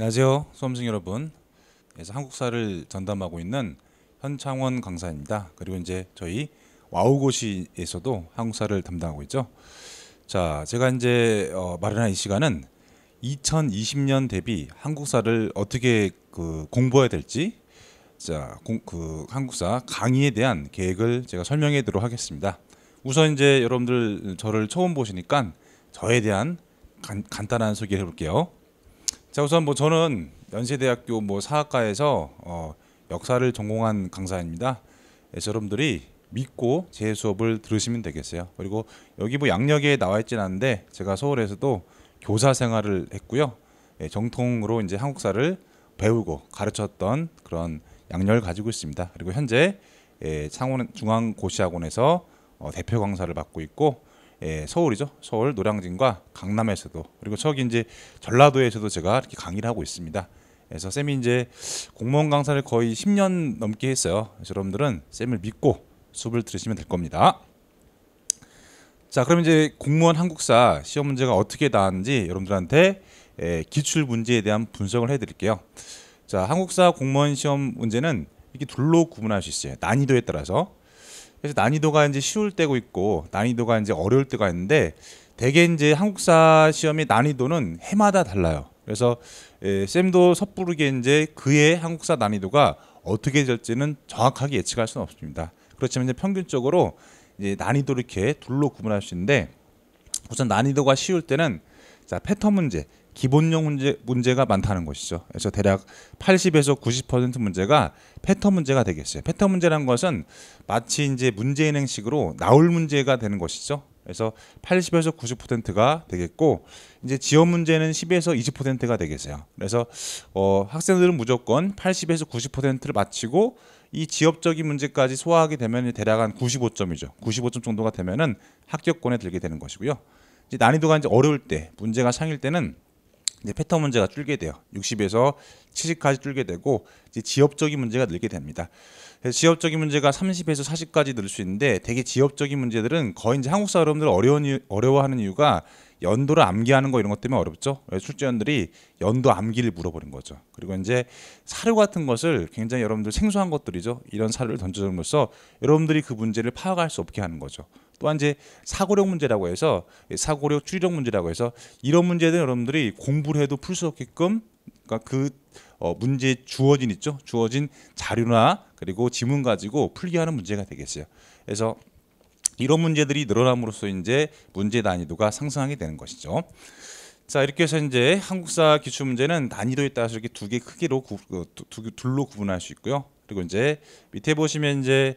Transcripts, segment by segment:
안녕하세요, 수험생 여러분. 그래서 한국사를 전담하고 있는 현창원 강사입니다. 그리고 이제 저희 와우고시에서도 한국사를 담당하고 있죠. 자, 제가 이제 어, 마련한 이 시간은 2020년 대비 한국사를 어떻게 그 공부해야 될지, 자, 공, 그 한국사 강의에 대한 계획을 제가 설명해 드리도록 하겠습니다. 우선 이제 여러분들 저를 처음 보시니까 저에 대한 간, 간단한 소개를 해볼게요. 자 우선 뭐 저는 연세대학교 뭐 사학과에서 어, 역사를 전공한 강사입니다. 예, 여러분들이 믿고 제 수업을 들으시면 되겠어요. 그리고 여기 뭐 양력에 나와 있진 않은데 제가 서울에서도 교사 생활을 했고요. 예, 정통으로 이제 한국사를 배우고 가르쳤던 그런 양력을 가지고 있습니다. 그리고 현재 예, 창원 중앙고시학원에서 어, 대표 강사를 맡고 있고 예, 서울이죠. 서울 노량진과 강남에서도 그리고 저기 이제 전라도에서도 제가 이렇게 강의를 하고 있습니다. 그래서 쌤이 이제 공무원 강사를 거의 10년 넘게 했어요. 여러분들은 쌤을 믿고 수업을 들으시면 될 겁니다. 자, 그럼 이제 공무원 한국사 시험 문제가 어떻게 나왔는지 여러분들한테 예, 기출 문제에 대한 분석을 해드릴게요. 자, 한국사 공무원 시험 문제는 이렇게 둘로 구분할 수 있어요. 난이도에 따라서 그래서 난이도가 이제 쉬울 때고 있고 난이도가 이제 어려울 때가 있는데 대개 이제 한국사 시험의 난이도는 해마다 달라요. 그래서 에, 예, 쌤도 섣부르게 이제 그의 한국사 난이도가 어떻게 될지는 정확하게 예측할 수는 없습니다. 그렇지만 이제 평균적으로 이제 난이도 를 이렇게 둘로 구분할 수 있는데 우선 난이도가 쉬울 때는 자 패턴 문제 기본형 문제, 문제가 많다는 것이죠. 그래서 대략 80에서 90% 문제가 패턴 문제가 되겠어요. 패턴 문제란 것은 마치 이제 문제인행식으로 나올 문제가 되는 것이죠. 그래서 80에서 90%가 되겠고 이제 지원 문제는 10에서 20%가 되겠어요. 그래서 어, 학생들은 무조건 80에서 90%를 마치고 이지역적인 문제까지 소화하게 되면 대략 한 95점이죠. 95점 정도가 되면은 합격권에 들게 되는 것이고요. 이제 난이도가 이제 어려울 때 문제가 상일 때는 이제 패턴 문제가 줄게 돼요. 60에서 70까지 줄게 되고 이제 지엽적인 문제가 늘게 됩니다. 그래서 지엽적인 문제가 30에서 40까지 늘 수 있는데 대개 지엽적인 문제들은 거의 이제 한국 사람들 어려운 이유, 어려워하는 이유가 연도를 암기하는 거 이런 것 때문에 어렵죠. 출제원들이 연도 암기를 물어보는 거죠. 그리고 이제 사료 같은 것을 굉장히 여러분들 생소한 것들이죠. 이런 사료를 던져줌으로써 여러분들이 그 문제를 파악할 수 없게 하는 거죠. 또한 이제 사고력 문제라고 해서 예, 사고력 추리력 문제라고 해서 이런 문제들 여러분들이 공부를 해도 풀 수 없게끔 그러니까 그 어, 문제 주어진 있죠 주어진 자료나 그리고 지문 가지고 풀게 하는 문제가 되겠어요. 그래서 이런 문제들이 늘어남으로써 이제 문제 난이도가 상승하게 되는 것이죠. 자 이렇게 해서 이제 한국사 기출 문제는 난이도에 따라서 이렇게 두 개 크기로 구, 어, 두, 두, 둘로 구분할 수 있고요. 그리고 이제 밑에 보시면 이제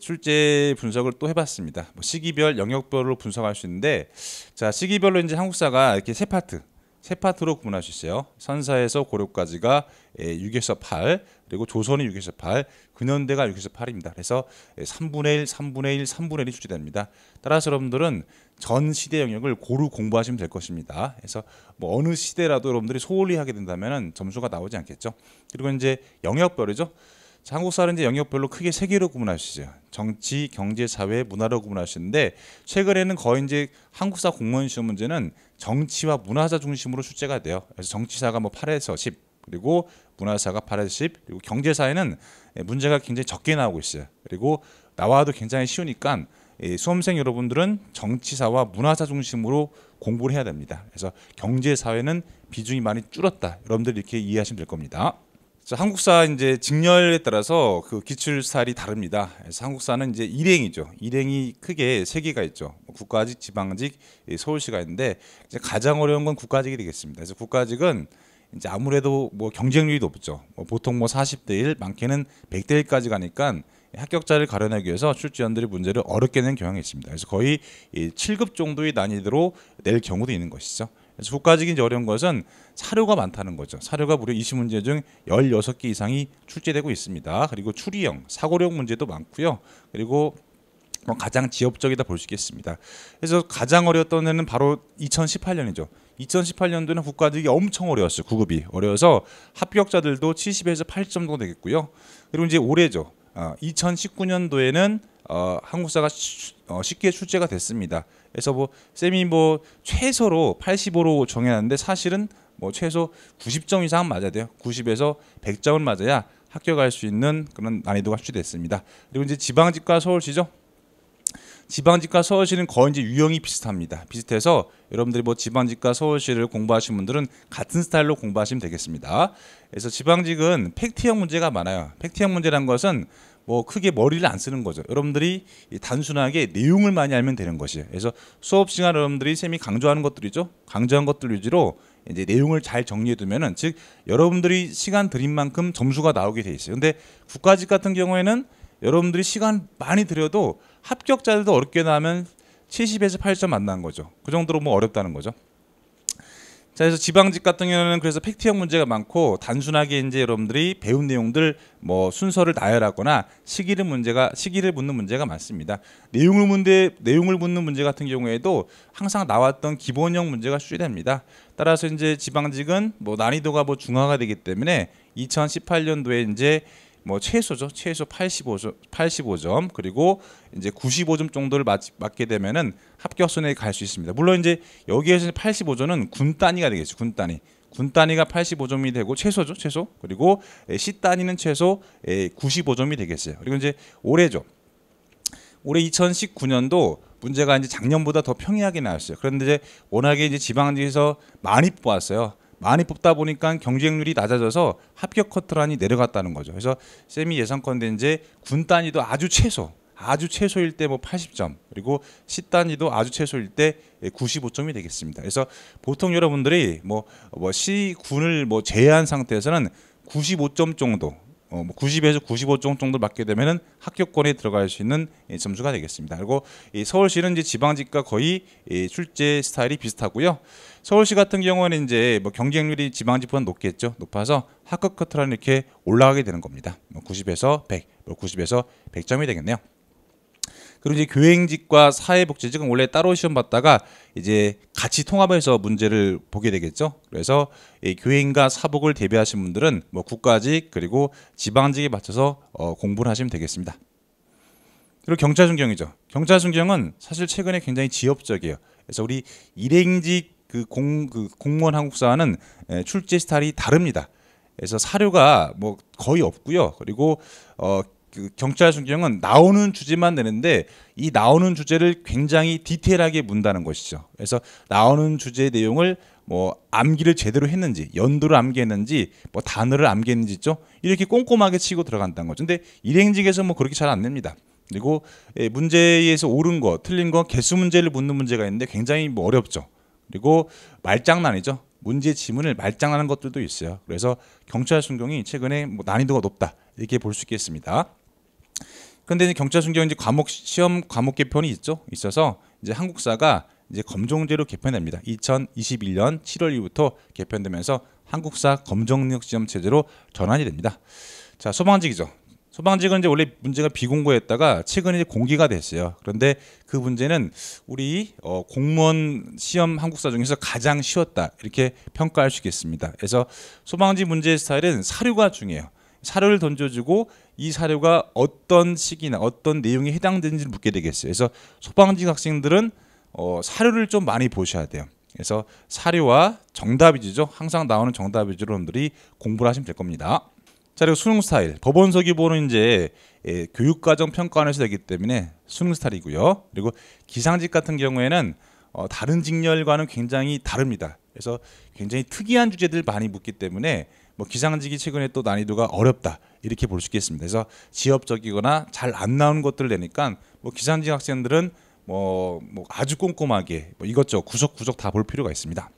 출제 분석을 또 해봤습니다. 뭐 시기별, 영역별로 분석할 수 있는데 자 시기별로 이제 한국사가 이렇게 세 파트 세 파트로 구분할 수 있어요. 선사에서 고려까지가 6에서 8, 그리고 조선이 6에서 8, 근현대가 6에서 8입니다. 그래서 3분의 1, 3분의 1, 3분의 1이 출제됩니다. 따라서 여러분들은 전 시대 영역을 고루 공부하시면 될 것입니다. 그래서 뭐 어느 시대라도 여러분들이 소홀히 하게 된다면 점수가 나오지 않겠죠. 그리고 이제 영역별이죠. 한국사는 이제 영역별로 크게 세 개로 구분하시죠 정치, 경제, 사회, 문화로 구분하시는데 최근에는 거의 이제 한국사 공무원 시험 문제는 정치와 문화사 중심으로 출제가 돼요. 그래서 정치사가 뭐 8에서 10, 그리고 문화사가 8에서 10, 그리고 경제사에는 예, 문제가 굉장히 적게 나오고 있어요. 그리고 나와도 굉장히 쉬우니까 수험생 여러분들은 정치사와 문화사 중심으로 공부를 해야 됩니다. 그래서 경제 사회는 비중이 많이 줄었다. 여러분들 이렇게 이해하시면 될 겁니다. 한국사 이제 직렬에 따라서 그 기출살이 다릅니다. 그래서 한국사는 이제 일행이죠. 일행이 크게 세 개가 있죠. 뭐 국가직, 지방직, 서울시가 있는데 이제 가장 어려운 건 국가직이 되겠습니다. 그래서 국가직은 이제 아무래도 뭐 경쟁률이 높죠. 뭐 보통 뭐 40대 1, 많게는 100대 1까지 가니까 합격자를 가려내기 위해서 출제원들이 문제를 어렵게 낸 경향이 있습니다. 그래서 거의 7급 정도의 난이도로 낼 경우도 있는 것이죠. 국가적인 어려운 것은 사료가 많다는 거죠. 사료가 무려 20문제 중 16개 이상이 출제되고 있습니다. 그리고 추리형, 사고력 문제도 많고요. 그리고 뭐 가장 지엽적이다 볼 수 있겠습니다. 그래서 가장 어려웠던 해는 바로 2018년이죠. 2018년도는 국가적이 엄청 어려웠어요. 구급이 어려워서 합격자들도 70에서 80 정도 되겠고요. 그리고 이제 올해죠. 어, 2019년도에는 어, 한국사가 시, 어, 쉽게 출제가 됐습니다. 그래서 뭐 쌤이 뭐 최소로 85로 정해놨는데 사실은 뭐 최소 90점 이상 맞아야 돼요. 90에서 100점을 맞아야 합격할 수 있는 그런 난이도가 출제됐습니다. 그리고 이제 지방직과 서울시죠. 지방직과 서울시는 거의 이제 유형이 비슷합니다. 비슷해서 여러분들이 뭐 지방직과 서울시를 공부하신 분들은 같은 스타일로 공부하시면 되겠습니다. 그래서 지방직은 팩트형 문제가 많아요. 팩트형 문제란 것은 뭐 크게 머리를 안 쓰는 거죠. 여러분들이 단순하게 내용을 많이 알면 되는 것이에요. 그래서 수업 시간 여러분들이 쌤이 강조하는 것들이죠. 강조한 것들 위주로 이제 내용을 잘 정리해두면은 즉 여러분들이 시간 들인 만큼 점수가 나오게 돼 있어요. 근데 국가직 같은 경우에는 여러분들이 시간 많이 들여도 합격자들도 어렵게 나면 70에서 8점 만난 거죠. 그 정도로 뭐 어렵다는 거죠. 자, 그래서 지방직 같은 경우는 그래서 팩트형 문제가 많고 단순하게 이제 여러분들이 배운 내용들 뭐 순서를 나열하거나 시기를 문제가 시기를 묻는 문제가 많습니다. 내용을 문제 내용을 묻는 문제 같은 경우에도 항상 나왔던 기본형 문제가 출제됩니다. 따라서 이제 지방직은 뭐 난이도가 뭐 중화가 되기 때문에 2018년도에 이제 뭐 최소죠. 최소 85점, 85점 그리고 이제 95점 정도를 맞, 맞게 되면은 합격 선에갈 수 있습니다. 물론 이제 여기에서 85점은 군 단위가 되겠죠. 군 단위. 군 단위가 85점이 되고 최소죠. 최소. 그리고 예, C 단위는 최소 95점이 예, 되겠어요. 그리고 이제 올해죠. 올해 2019년도 문제가 이제 작년보다 더 평이하게 나왔어요. 그런데 이제 워낙에 이제 지방지에서 많이 뽑았어요. 많이 뽑다 보니까 경쟁률이 낮아져서 합격 커트란이 내려갔다는 거죠. 그래서 세미 예상컨대 이제 군 단위도 아주 최소 아주 최소일 때 뭐 80점 그리고 시 단위도 아주 최소일 때 95점이 되겠습니다. 그래서 보통 여러분들이 뭐시 뭐 군을 뭐 제외한 상태에서는 95점 정도 어, 뭐 90에서 95점 정도 맞게 되면은 학교권에 들어갈 수 있는 예, 점수가 되겠습니다. 그리고 이 서울시는 이제 지방직과 거의 예, 출제 스타일이 비슷하고요. 서울시 같은 경우는 이제 뭐 경쟁률이 지방직보다 높겠죠. 높아서 학급 커트라는 이렇게 올라가게 되는 겁니다. 뭐 90에서 100, 뭐 90에서 100점이 되겠네요. 그리고 이제 교행직과 사회복지직은 원래 따로 시험 봤다가 이제 같이 통합해서 문제를 보게 되겠죠. 그래서 이 교행과 사복을 대비하신 분들은 뭐 국가직 그리고 지방직에 맞춰서 어, 공부를 하시면 되겠습니다. 그리고 경찰 순경이죠. 경찰 순경은 사실 최근에 굉장히 지엽적이에요. 그래서 우리 일행직 그, 공, 그 공무원 한국사와는 출제 스타일이 다릅니다. 그래서 사료가 뭐 거의 없고요. 그리고 어, 그 경찰 순경은 나오는 주제만 내는데 이 나오는 주제를 굉장히 디테일하게 문다는 것이죠. 그래서 나오는 주제의 내용을 뭐 암기를 제대로 했는지 연도를 암기했는지 뭐 단어를 암기했는지 죠 이렇게 꼼꼼하게 치고 들어간다는 거죠. 근데 일행직에서 뭐 그렇게 잘 안 냅니다. 그리고 예, 문제에서 옳은 거, 틀린 거, 개수 문제를 묻는 문제가 있는데 굉장히 뭐 어렵죠. 그리고 말장난이죠. 문제 지문을 말장하는 것들도 있어요. 그래서 경찰 순경이 최근에 뭐 난이도가 높다 이렇게 볼 수 있겠습니다. 그런데 경찰 순경 이제 과목 시험 과목 개편이 있죠. 있어서 이제 한국사가 이제 검정제로 개편됩니다. 2021년 7월 이후부터 개편되면서 한국사 검정력 시험 체제로 전환이 됩니다. 자, 소방직이죠. 소방직은 이제 원래 문제가 비공고였다가 최근에 이제 공개가 됐어요. 그런데 그 문제는 우리 어, 공무원 시험 한국사 중에서 가장 쉬웠다 이렇게 평가할 수 있겠습니다. 그래서 소방직 문제의 스타일은 사료가 중요해요. 사료를 던져주고 이 사료가 어떤 시기나 어떤 내용에 해당되는지를 묻게 되겠어요. 그래서 소방직 학생들은 어, 사료를 좀 많이 보셔야 돼요. 그래서 사료와 정답 위주죠. 항상 나오는 정답 위주로 여러분들이 공부를 하시면 될 겁니다. 자 그리고 수능 스타일 법원석기 보는 이제 예, 교육과정 평가원에서 되기 때문에 수능 스타일이고요. 그리고 기상직 같은 경우에는 어, 다른 직렬과는 굉장히 다릅니다. 그래서 굉장히 특이한 주제들 많이 묻기 때문에 뭐 기상직이 최근에 또 난이도가 어렵다 이렇게 볼 수 있겠습니다. 그래서 지엽적이거나 잘 안나오는 것들 을 내니까 뭐 기상직 학생들은 뭐, 뭐 아주 꼼꼼하게 뭐 이것저것 구석구석 다 볼 필요가 있습니다.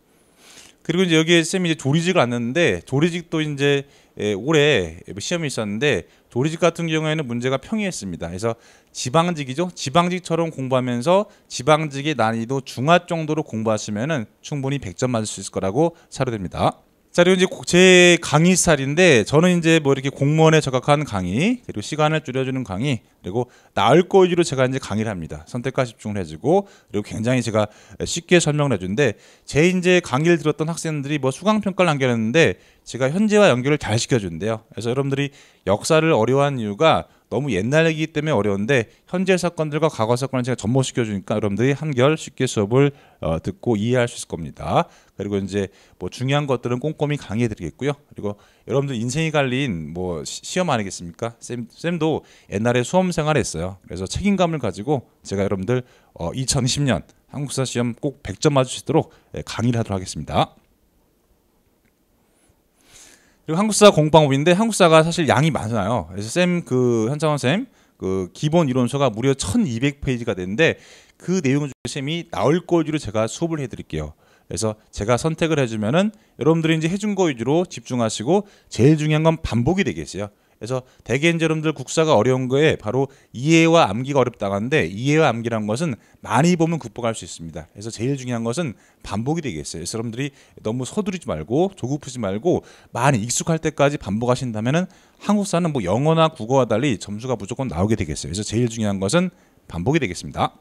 그리고 이제 여기에 쌤이 이제 조리직을 안는데 조리직도 이제 예, 올해 시험이 있었는데 도리직 같은 경우에는 문제가 평이했습니다. 그래서 지방직이죠. 지방직처럼 공부하면서 지방직의 난이도 중하 정도로 공부하시면은 충분히 100점 맞을 수 있을 거라고 사료됩니다. 자 그리고 이제 제 강의 스타일인데 저는 이제 뭐 이렇게 공무원에 적합한 강의 그리고 시간을 줄여주는 강의 그리고 나을 거 위주로 제가 이제 강의를 합니다 선택과 집중을 해주고 그리고 굉장히 제가 쉽게 설명을 해주는데 제 이제 강의를 들었던 학생들이 뭐 수강 평가를 남겨놨는데 제가 현재와 연결을 잘시켜주는데요 그래서 여러분들이 역사를 어려워한 이유가 너무 옛날이기 때문에 어려운데 현재 사건들과 과거 사건을 제가 접목시켜 주니까 여러분들이 한결 쉽게 수업을 어, 듣고 이해할 수 있을 겁니다. 그리고 이제 뭐 중요한 것들은 꼼꼼히 강의해 드리겠고요. 그리고 여러분들 인생이 갈린 뭐 시험 아니겠습니까? 쌤, 쌤도 옛날에 수험 생활을 했어요. 그래서 책임감을 가지고 제가 여러분들 어, 2020년 한국사 시험 꼭 100점 맞을 수 있도록 예, 강의를 하도록 하겠습니다. 그리고 한국사 공방법인데 한국사가 사실 양이 많아요. 그래서 쌤 그 현창원 쌤 그 기본 이론서가 무려 1200페이지가 되는데 그 내용 중에 쌤이 나올 거위로 제가 수업을 해드릴게요. 그래서 제가 선택을 해주면은 여러분들이 이제 해 준 거 위주로 집중하시고 제일 중요한 건 반복이 되겠어요. 그래서 대개인 여러분들 국사가 어려운 거에 바로 이해와 암기가 어렵다는데 이해와 암기란 것은 많이 보면 극복할 수 있습니다. 그래서 제일 중요한 것은 반복이 되겠어요. 그래 여러분들이 너무 서두르지 말고 조급하지 말고 많이 익숙할 때까지 반복하신다면 한국사는 뭐 영어나 국어와 달리 점수가 무조건 나오게 되겠어요. 그래서 제일 중요한 것은 반복이 되겠습니다.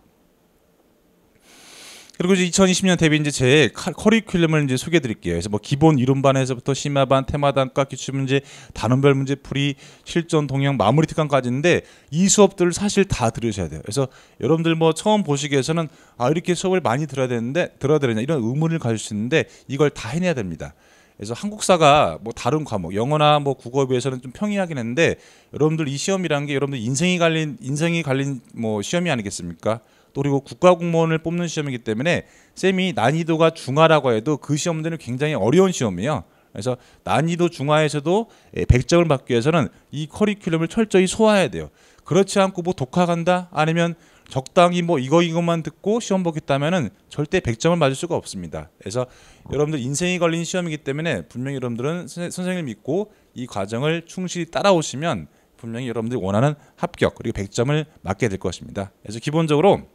그리고 이제 2020년 대비 이제 제 커리큘럼을 이제 소개해 드릴게요. 그래서 뭐 기본 이론반에서부터 심화반, 테마단과 기출 문제, 단원별 문제풀이, 실전 동향 마무리 특강까지인데 이 수업들을 사실 다 들으셔야 돼요. 그래서 여러분들 뭐 처음 보시기에서는 아 이렇게 수업을 많이 들어야 되는데 들어야 되느냐 이런 의문을 가질 수 있는데 이걸 다 해내야 됩니다. 그래서 한국사가 뭐 다른 과목 영어나 뭐 국어에 비해서는 좀 평이하긴 했는데 여러분들 이 시험이라는 게 여러분들 인생이 갈린 인생이 갈린 뭐 시험이 아니겠습니까? 또 그리고 국가공무원을 뽑는 시험이기 때문에 쌤이 난이도가 중하라고 해도 그 시험들은 굉장히 어려운 시험이에요. 그래서 난이도 중하에서도 100점을 예, 받기 위해서는 이 커리큘럼을 철저히 소화해야 돼요. 그렇지 않고 뭐 독학한다 아니면 적당히 뭐 이거 이것만 듣고 시험 보겠다면은 절대 100점을 맞을 수가 없습니다. 그래서 여러분들 인생이 걸린 시험이기 때문에 분명히 여러분들은 선생님 믿고 이 과정을 충실히 따라오시면 분명히 여러분들이 원하는 합격 그리고 100점을 맞게 될 것입니다. 그래서 기본적으로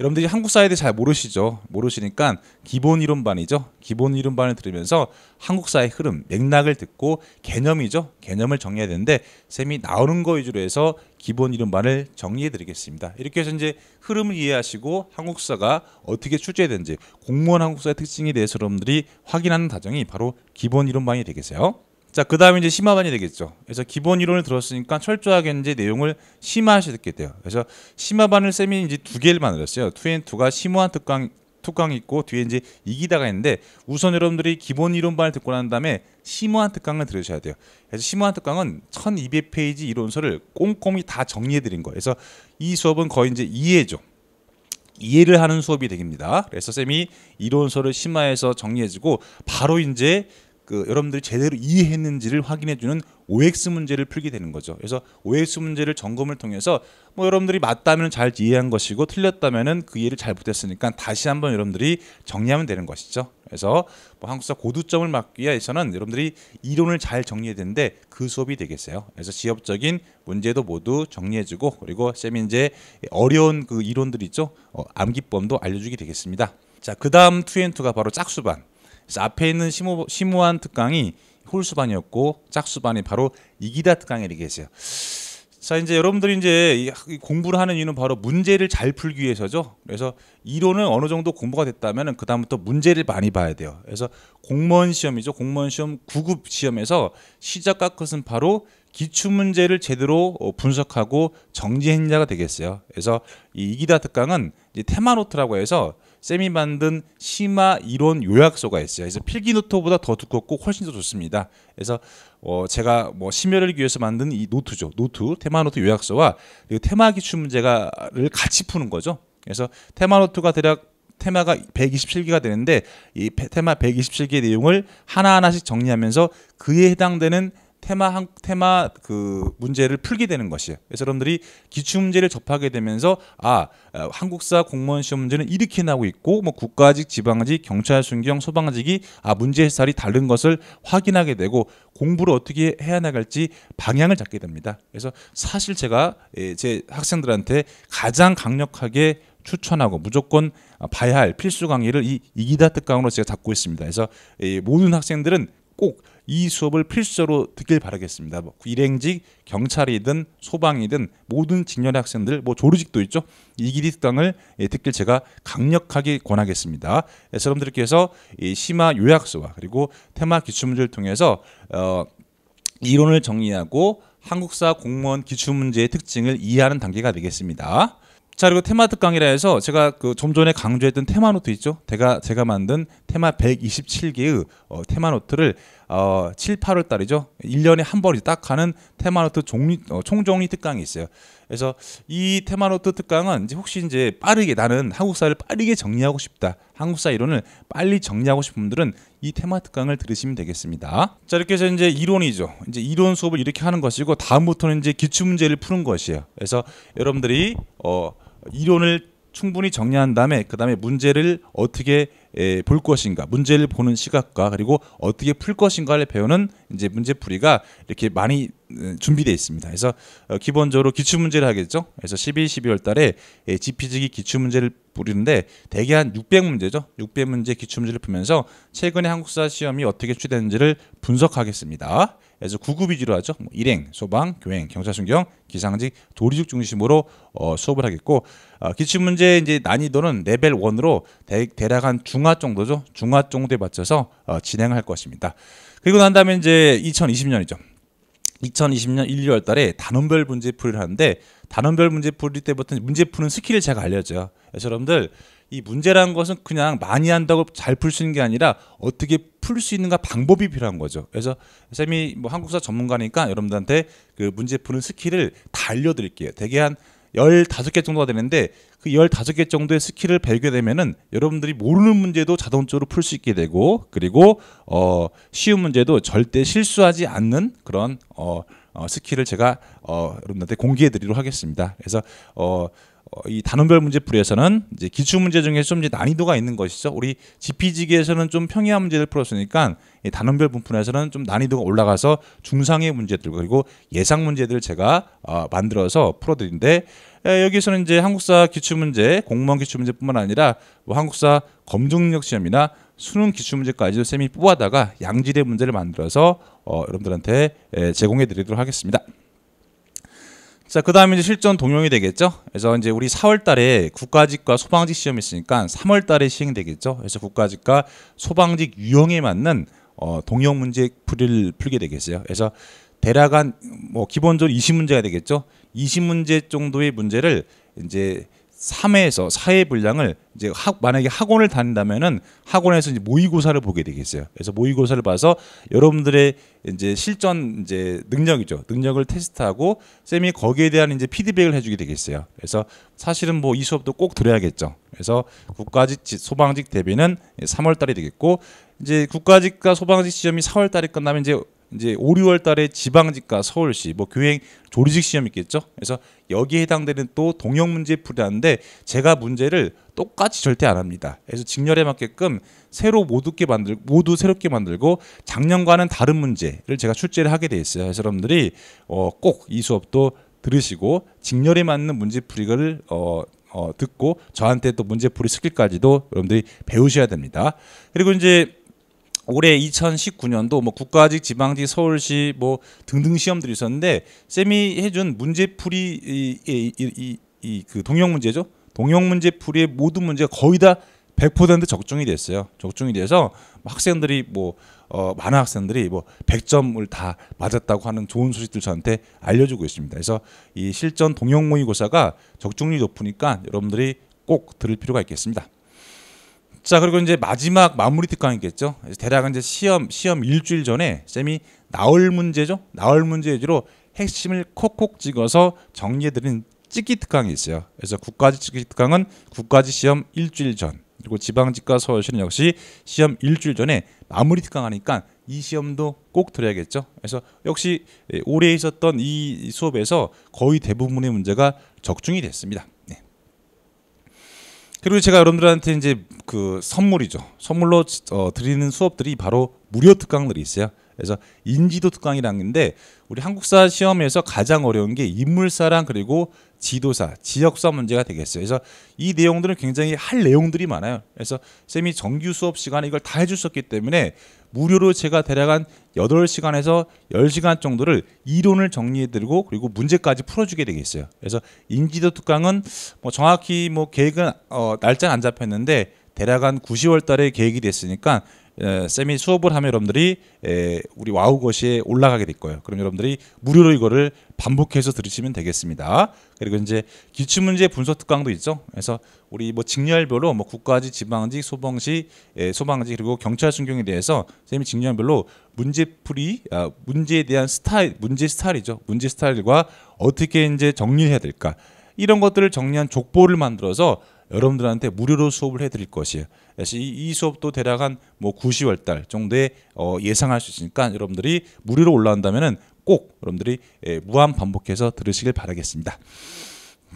여러분들이 한국 사이드 잘 모르시죠. 모르시니까 기본 이론반이죠. 기본 이론반을 들으면서 한국 사의 흐름, 맥락을 듣고 개념이죠. 개념을 정리해야 되는데 쌤이 나오는 거 위주로 해서 기본 이론반을 정리해 드리겠습니다. 이렇게 해서 이제 흐름을 이해하시고 한국사가 어떻게 출제되는지 해야 공무원 한국사의 특징에 대해서 여러분들이 확인하는 과정이 바로 기본 이론반이 되겠어요. 자, 그 다음에 이제 심화반이 되겠죠. 그래서 기본 이론을 들었으니까 철저하게 이제 내용을 심화하시게 돼요. 그래서 심화반을 쌤이 이제 두 개를 만들었어요. 2앤투가 심화한 특강, 특강이 있고 뒤에 이제 이기다가 있는데 우선 여러분들이 기본 이론반을 듣고 난 다음에 심화한 특강을 들으셔야 돼요. 그래서 심화한 특강은 1200페이지 이론서를 꼼꼼히 다 정리해드린 거예요. 그래서 이 수업은 거의 이제 이해죠. 이해를 하는 수업이 되겠습니다 그래서 쌤이 이론서를 심화해서 정리해주고 바로 이제 그 여러분들이 제대로 이해했는지를 확인해주는 OX 문제를 풀게 되는 거죠. 그래서 OX 문제를 점검을 통해서 뭐 여러분들이 맞다면 잘 이해한 것이고 틀렸다면은 그 이해를 잘 못했으니까 다시 한번 여러분들이 정리하면 되는 것이죠. 그래서 뭐 한국사 고두점을 막기 위해서는 여러분들이 이론을 잘 정리해야 되는데 그 수업이 되겠어요. 그래서 지엽적인 문제도 모두 정리해주고 그리고 쌤이 이제 어려운 그 이론들 있죠. 어, 암기법도 알려주게 되겠습니다. 자, 그 다음 투엔투가 바로 짝수반. 그래서 앞에 있는 심오, 심오한 특강이 홀수반이었고 짝수반이 바로 이기다 특강이 되겠어요. 자 이제 여러분들이 이제 공부를 하는 이유는 바로 문제를 잘 풀기 위해서죠. 그래서 이론은 어느 정도 공부가 됐다면 그 다음부터 문제를 많이 봐야 돼요. 그래서 공무원 시험이죠. 공무원 시험 9급 시험에서 시작과 끝은 바로 기출 문제를 제대로 어, 분석하고 정지했냐가 되겠어요. 그래서 이 이기다 특강은 테마노트라고 해서 쌤이 만든 심화 이론 요약서가 있어요. 그래서 필기 노트보다 더 두껍고 훨씬 더 좋습니다. 그래서 어 제가 뭐 심혈을 기해서 만든 이 노트죠. 노트 테마 노트 요약서와 그리고 테마 기출 문제가를 같이 푸는 거죠. 그래서 테마 노트가 대략 테마가 127개가 되는데 이 테마 1 2 7개 내용을 하나하나씩 정리하면서 그에 해당되는 테마 한 테마 그 문제를 풀게 되는 것이에요. 그래서 여러분들이 기출 문제를 접하게 되면서 아 어, 한국사 공무원 시험 문제는 이렇게 나오고 있고 뭐 국가직, 지방직, 경찰 순경, 소방직이 아 문제 해설이 다른 것을 확인하게 되고 공부를 어떻게 해야 나갈지 방향을 잡게 됩니다. 그래서 사실 제가 예, 제 학생들한테 가장 강력하게 추천하고 무조건 아, 봐야 할 필수 강의를 이 이기다 특강으로 제가 잡고 있습니다. 그래서 예, 모든 학생들은 꼭이 수업을 필수로 듣길 바라겠습니다. 뭐 일행직, 경찰이든 소방이든 모든 직렬 학생들, 뭐 조르직도 있죠. 이기리 특강을 예, 듣길 제가 강력하게 권하겠습니다. 여러분들께서 예, 심화 요약서와 그리고 테마 기출문제를 통해서 어, 이론을 정리하고 한국사 공무원 기출문제의 특징을 이해하는 단계가 되겠습니다. 자 그리고 테마특 강의라 해서 제가 그좀 전에 강조했던 테마 노트 있죠. 제가 제가 만든 테마 127개의 어, 테마 노트를 어, 7, 8월 달이죠. 1년에 한번딱하는 테마 노트 종리, 어, 총정리 특강이 있어요. 그래서 이 테마 노트 특강은 이제 혹시 이제 빠르게 나는 한국사를 빠르게 정리하고 싶다. 한국사 이론을 빨리 정리하고 싶은 분들은 이 테마 특강을 들으시면 되겠습니다. 자 이렇게 해서 이제 이론이죠. 이제 이론 수업을 이렇게 하는 것이고 다음부터는 이제 기출 문제를 푸는 것이에요. 그래서 여러분들이 어 이론을 충분히 정리한 다음에 그 다음에 문제를 어떻게 에, 볼 것인가 문제를 보는 시각과 그리고 어떻게 풀 것인가를 배우는 이제 문제풀이가 이렇게 많이 준비되어 있습니다. 그래서 어, 기본적으로 기출문제를 하겠죠. 그래서 11, 12월 달에 지피지기 기출문제를 뿌리는데 대개 한 600문제죠. 600문제 기출문제를 풀면서 최근에 한국사 시험이 어떻게 취제되는지를 분석하겠습니다. 그래서 구급 위주로 하죠. 뭐 일행, 소방, 교행, 경찰 순경, 기상직, 도리직 중심으로 어, 수업을 하겠고 어, 기출 문제 이제 난이도는 레벨 1으로 대, 략한 중하 정도죠. 중하 정도에 맞춰서 어, 진행할 것입니다. 그리고 난 다음에 이제 2020년이죠. 2020년 1, 2월 달에 단원별 문제풀이를 하는데 단원별 문제풀이 때부터 문제 푸는 스킬을 제가 알려줘요. 그래서 여러분들 이 문제라는 것은 그냥 많이 한다고 잘 풀 수 있는 게 아니라 어떻게 풀수 있는가 방법이 필요한 거죠. 그래서 쌤이 뭐 한국사 전문가니까 여러분들한테 그 문제 푸는 스킬을 다 알려드릴게요. 대개 한 열다섯 개 정도가 되는데 그 열다섯 개 정도의 스킬을 배우게 되면은 여러분들이 모르는 문제도 자동적으로 풀 수 있게 되고 그리고 어 쉬운 문제도 절대 실수하지 않는 그런 어, 어 스킬을 제가 어 여러분들한테 공개해 드리도록 하겠습니다. 그래서 어 어, 이 단원별 문제풀이에서는 이제 기출 문제 중에 좀 이제 난이도가 있는 것이죠. 우리 지피지기에서는 좀 평이한 문제를 풀었으니까 이 단원별 분포에서는좀 난이도가 올라가서 중상의 문제들 그리고 예상 문제들 을 제가 어, 만들어서 풀어드린데 에, 여기서는 이제 한국사 기출 문제, 공무원 기출 문제뿐만 아니라 뭐 한국사 검증력 시험이나 수능 기출 문제까지도 쌤이 뽑아다가 양질의 문제를 만들어서 어, 여러분들한테 에, 제공해 드리도록 하겠습니다. 자, 그 다음에 이제 실전 동용이 되겠죠. 그래서 이제 우리 4월 달에 국가직과 소방직 시험이 있으니까 3월 달에 시행되겠죠. 그래서 국가직과 소방직 유형에 맞는 어, 동용 문제 풀이를 풀게 되겠어요. 그래서 대략 한뭐 기본적으로 20문제가 되겠죠. 20문제 정도의 문제를 이제 3회에서 4회 분량을 이제 학, 만약에 학원을 다닌다면은 학원에서 이제 모의고사를 보게 되겠어요. 그래서 모의고사를 봐서 여러분들의 이제 실전 이제 능력이죠. 능력을 테스트하고 쌤이 거기에 대한 이제 피드백을 해주게 되겠어요. 그래서 사실은 뭐 이 수업도 꼭 들어야겠죠. 그래서 국가직 소방직 대비는 3월 달이 되겠고 이제 국가직과 소방직 시험이 4월 달이 끝나면 이제 이제 5, 6월 달에 지방직과 서울시 뭐 교행 조리직 시험 있겠죠. 그래서 여기에 해당되는 또동형 문제 풀이하는데 제가 문제를 똑같이 절대 안 합니다. 그래서 직렬에 맞게끔 새로 모두게 만들 모두 새롭게 만들고 작년과는 다른 문제를 제가 출제를 하게 돼 있어요. 그래 여러분들이 어, 꼭 이 수업도 들으시고 직렬에 맞는 문제 풀이를 어, 어, 듣고 저한테 또 문제풀이 스킬까지도 여러분들이 배우셔야 됩니다. 그리고 이제 올해 2019년도 뭐 국가직, 지방직, 서울시 뭐 등등 시험들이 있었는데 쌤이 해준 문제풀이 이이이그 동영 문제죠. 동영 문제풀이의 모든 문제가 거의 다 100% 적중이 됐어요. 적중이 돼서 학생들이 뭐 어, 많은 학생들이 뭐 100점을 다 맞았다고 하는 좋은 소식들 저한테 알려주고 있습니다. 그래서 이 실전 동영 모의고사가 적중률이 높으니까 여러분들이 꼭 들을 필요가 있겠습니다. 자 그리고 이제 마지막 마무리 특강이겠죠. 대략 이제 시험 시험 일주일 전에 쌤이 나올 문제죠. 나올 문제 위주로 핵심을 콕콕 찍어서 정리해드린 찍기 특강이 있어요. 그래서 국가지 찍기 특강은 국가지 시험 일주일 전 그리고 지방직과 서울시는 역시 시험 일주일 전에 마무리 특강하니까 이 시험도 꼭 들어야겠죠. 그래서 역시 예, 올해 있었던 이 수업에서 거의 대부분의 문제가 적중이 됐습니다. 그리고 제가 여러분들한테 이제 그 선물이죠. 선물로 어, 드리는 수업들이 바로 무료 특강들이 있어요. 그래서 인지도 특강이라는 데 우리 한국사 시험에서 가장 어려운 게 인물사랑 그리고 지도사, 지역사 문제가 되겠어요. 그래서 이 내용들은 굉장히 할 내용들이 많아요. 그래서 쌤이 정규 수업 시간에 이걸 다 해줄 수기 때문에 무료로 제가 대략 한 8시간에서 10시간 정도를 이론을 정리해드리고 그리고 문제까지 풀어주게 되겠어요. 그래서 인지도 특강은 뭐 정확히 뭐 계획은 어, 날짜는 안 잡혔는데 대략 한 9, 0월 달에 계획이 됐으니까 에, 예, 쌤이 수업을 하면 여러분들이 에, 예, 우리 와우 것이 에 올라가게 될 거예요. 그럼 여러분들이 무료로 이거를 반복해서 들으시면 되겠습니다. 그리고 이제 기출 문제 분석 특강도 있죠. 그래서 우리 뭐 직렬별로 뭐 국가지, 지방지, 소방지 에, 예, 소방지 그리고 경찰 순경에 대해서 쌤이 직렬별로 문제풀이 아, 문제에 대한 스타일, 문제 스타일이죠. 문제 스타일과 어떻게 이제 정리해야 될까 이런 것들을 정리한 족보를 만들어서 여러분들한테 무료로 수업을 해드릴 것이에요. 그래서 이, 수업도 대략 한뭐 9시월 달 정도에 어 예상할 수 있으니까 여러분들이 무료로 올라온다면은 꼭 여러분들이 예, 무한 반복해서 들으시길 바라겠습니다.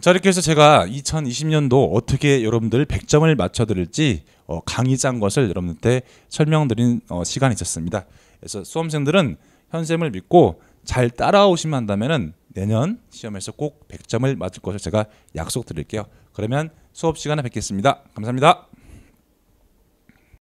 자 이렇게 해서 제가 2020년도 어떻게 여러분들 100점을 맞춰드릴지 어, 강의 짠 것을 여러분한테 들 설명드린 어, 시간이 있었습니다. 그래서 수험생들은 현쌤을 믿고 잘 따라오시면 한다면은 내년 시험에서 꼭 100점을 맞을 것을 제가 약속드릴게요. 그러면 수업 시간에 뵙겠습니다. 감사합니다.